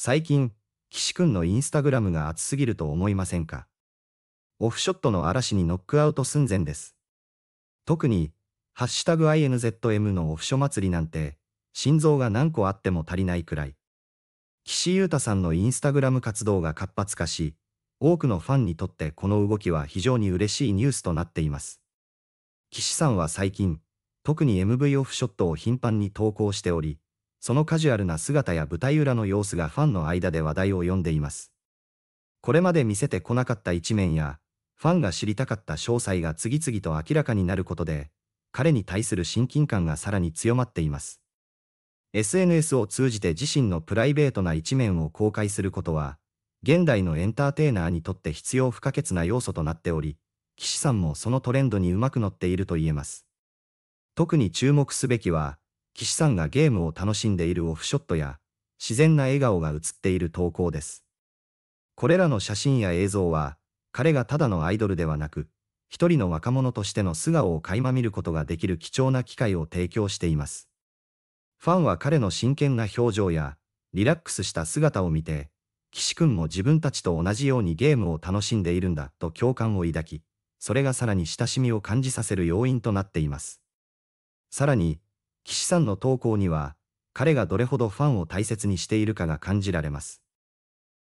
最近、岸くんのインスタグラムが熱すぎると思いませんかオフショットの嵐にノックアウト寸前です。特に、ハッシュタグ INZM のオフショ祭りなんて、心臓が何個あっても足りないくらい。岸優太さんのインスタグラム活動が活発化し、多くのファンにとってこの動きは非常に嬉しいニュースとなっています。岸さんは最近、特に MV オフショットを頻繁に投稿しており、そのカジュアルな姿や舞台裏の様子がファンの間で話題を呼んでいます。これまで見せてこなかった一面や、ファンが知りたかった詳細が次々と明らかになることで、彼に対する親近感がさらに強まっています。SNS を通じて自身のプライベートな一面を公開することは、現代のエンターテイナーにとって必要不可欠な要素となっており、岸さんもそのトレンドにうまく乗っていると言えます。特に注目すべきは、岸さんがゲームを楽しんでいるオフショットや、自然な笑顔が映っている投稿です。これらの写真や映像は、彼がただのアイドルではなく、一人の若者としての素顔を垣間見ることができる貴重な機会を提供しています。ファンは彼の真剣な表情や、リラックスした姿を見て、岸くんも自分たちと同じようにゲームを楽しんでいるんだと共感を抱き、それがさらに親しみを感じさせる要因となっています。さらに、岸さんの投稿には、彼がどれほどファンを大切にしているかが感じられます。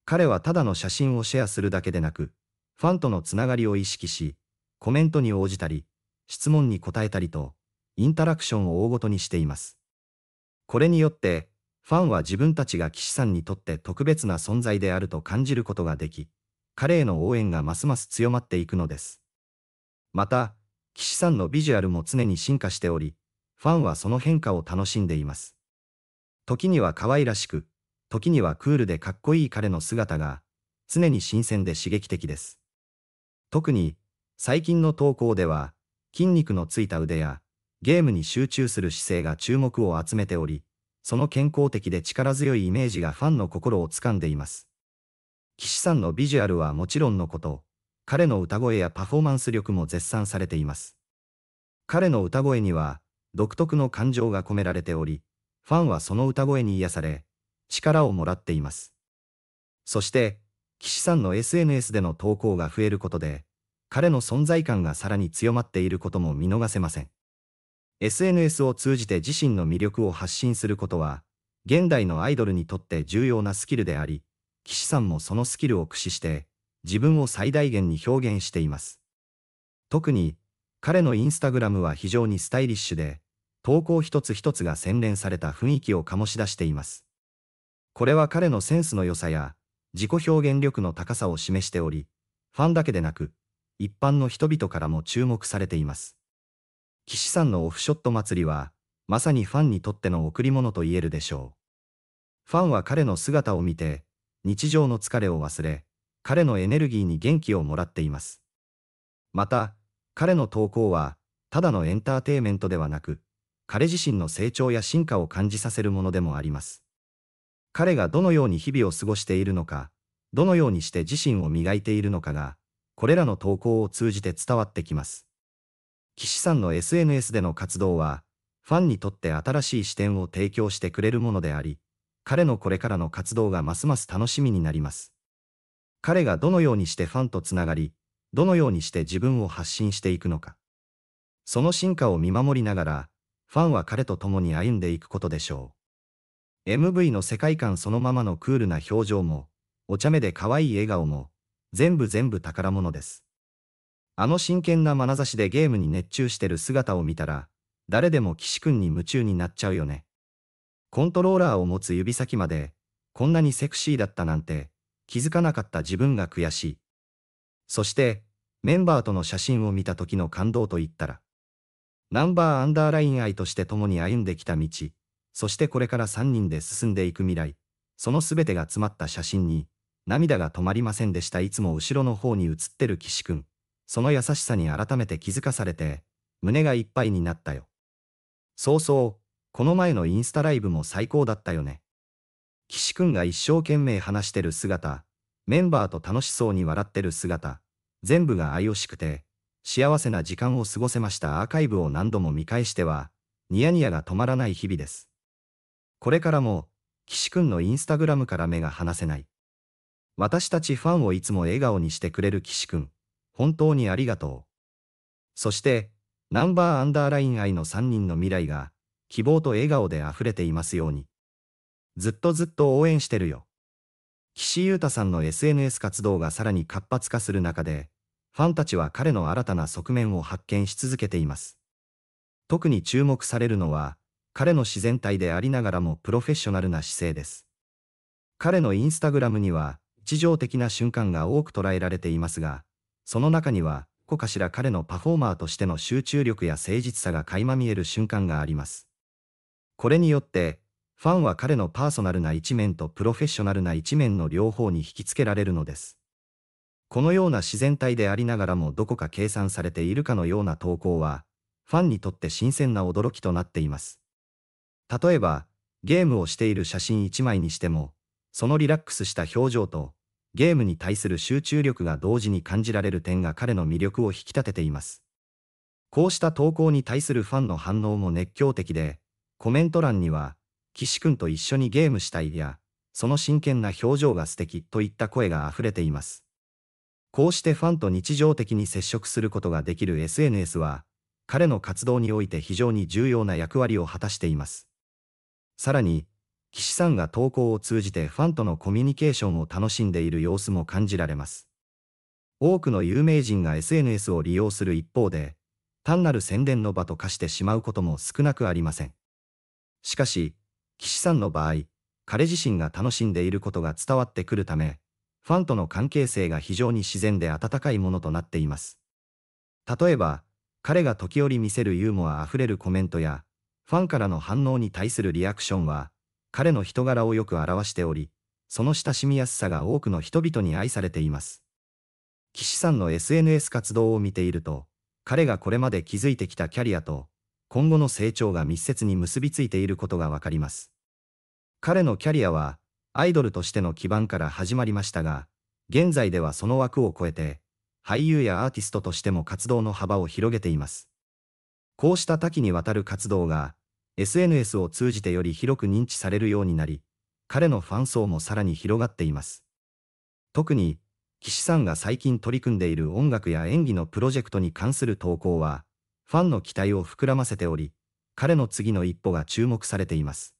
彼はただの写真をシェアするだけでなく、ファンとのつながりを意識し、コメントに応じたり、質問に答えたりと、インタラクションを大ごとにしています。これによって、ファンは自分たちが岸さんにとって特別な存在であると感じることができ、彼への応援がますます強まっていくのです。また、岸さんのビジュアルも常に進化しており、ファンはその変化を楽しんでいます。時には可愛らしく、時にはクールでかっこいい彼の姿が、常に新鮮で刺激的です。特に、最近の投稿では、筋肉のついた腕や、ゲームに集中する姿勢が注目を集めており、その健康的で力強いイメージがファンの心をつかんでいます。岸さんのビジュアルはもちろんのこと、彼の歌声やパフォーマンス力も絶賛されています。彼の歌声には、独特の感情が込められており、ファンはその歌声に癒され、力をもらっています。そして、岸さんの SNS での投稿が増えることで、彼の存在感がさらに強まっていることも見逃せません。SNS を通じて自身の魅力を発信することは、現代のアイドルにとって重要なスキルであり、岸さんもそのスキルを駆使して、自分を最大限に表現しています。特に、彼のインスタグラムは非常にスタイリッシュで、投稿一つ一つが洗練された雰囲気を醸し出しています。これは彼のセンスの良さや、自己表現力の高さを示しており、ファンだけでなく、一般の人々からも注目されています。岸さんのオフショット祭りは、まさにファンにとっての贈り物と言えるでしょう。ファンは彼の姿を見て、日常の疲れを忘れ、彼のエネルギーに元気をもらっています。また、彼の投稿は、ただのエンターテイメントではなく、彼自身の成長や進化を感じさせるものでもあります。彼がどのように日々を過ごしているのか、どのようにして自身を磨いているのかが、これらの投稿を通じて伝わってきます。岸さんの SNS での活動は、ファンにとって新しい視点を提供してくれるものであり、彼のこれからの活動がますます楽しみになります。彼がどのようにしてファンとつながり、どのようにして自分を発信していくのか。その進化を見守りながら、ファンは彼と共に歩んでいくことでしょう。MV の世界観そのままのクールな表情も、お茶目で可愛い笑顔も、全部全部宝物です。あの真剣な眼差しでゲームに熱中してる姿を見たら、誰でも岸くんに夢中になっちゃうよね。コントローラーを持つ指先まで、こんなにセクシーだったなんて、気づかなかった自分が悔しい。そして、メンバーとの写真を見た時の感動といったら、ナンバーアンダーライン愛として共に歩んできた道、そしてこれから3人で進んでいく未来、その全てが詰まった写真に、涙が止まりませんでしたいつも後ろの方に写ってる岸くん。その優しさに改めて気づかされて、胸がいっぱいになったよ。そうそう、この前のインスタライブも最高だったよね。岸くんが一生懸命話してる姿、メンバーと楽しそうに笑ってる姿、全部が愛おしくて、幸せな時間を過ごせましたアーカイブを何度も見返しては、ニヤニヤが止まらない日々です。これからも、岸くんのインスタグラムから目が離せない。私たちファンをいつも笑顔にしてくれる岸くん、本当にありがとう。そして、ナンバーアンダーライン愛の3人の未来が、希望と笑顔で溢れていますように。ずっとずっと応援してるよ。岸優太さんの SNS 活動がさらに活発化する中で、ファンたちは彼の新たな側面を発見し続けています。特に注目されるのは、彼の自然体でありながらもプロフェッショナルな姿勢です。彼のインスタグラムには、日常的な瞬間が多く捉えられていますが、その中には、こかしら彼のパフォーマーとしての集中力や誠実さが垣間見える瞬間があります。これによって、ファンは彼のパーソナルな一面とプロフェッショナルな一面の両方に引きつけられるのです。このような自然体でありながらもどこか計算されているかのような投稿は、ファンにとって新鮮な驚きとなっています。例えば、ゲームをしている写真1枚にしても、そのリラックスした表情と、ゲームに対する集中力が同時に感じられる点が彼の魅力を引き立てています。こうした投稿に対するファンの反応も熱狂的で、コメント欄には、岸くんと一緒にゲームしたいや、その真剣な表情が素敵といった声が溢れています。こうしてファンと日常的に接触することができる SNS は、彼の活動において非常に重要な役割を果たしています。さらに、岸さんが投稿を通じてファンとのコミュニケーションを楽しんでいる様子も感じられます。多くの有名人が SNS を利用する一方で、単なる宣伝の場と化してしまうことも少なくありません。しかし、岸さんの場合、彼自身が楽しんでいることが伝わってくるため、ファンとの関係性が非常に自然で温かいものとなっています。例えば、彼が時折見せるユーモアあふれるコメントや、ファンからの反応に対するリアクションは、彼の人柄をよく表しており、その親しみやすさが多くの人々に愛されています。岸さんの SNS 活動を見ていると、彼がこれまで築いてきたキャリアと、今後の成長が密接に結びついていることがわかります。彼のキャリアは、アイドルとしての基盤から始まりましたが、現在ではその枠を超えて、俳優やアーティストとしても活動の幅を広げています。こうした多岐にわたる活動が、SNS を通じてより広く認知されるようになり、彼のファン層もさらに広がっています。特に、岸さんが最近取り組んでいる音楽や演技のプロジェクトに関する投稿は、ファンの期待を膨らませており、彼の次の一歩が注目されています。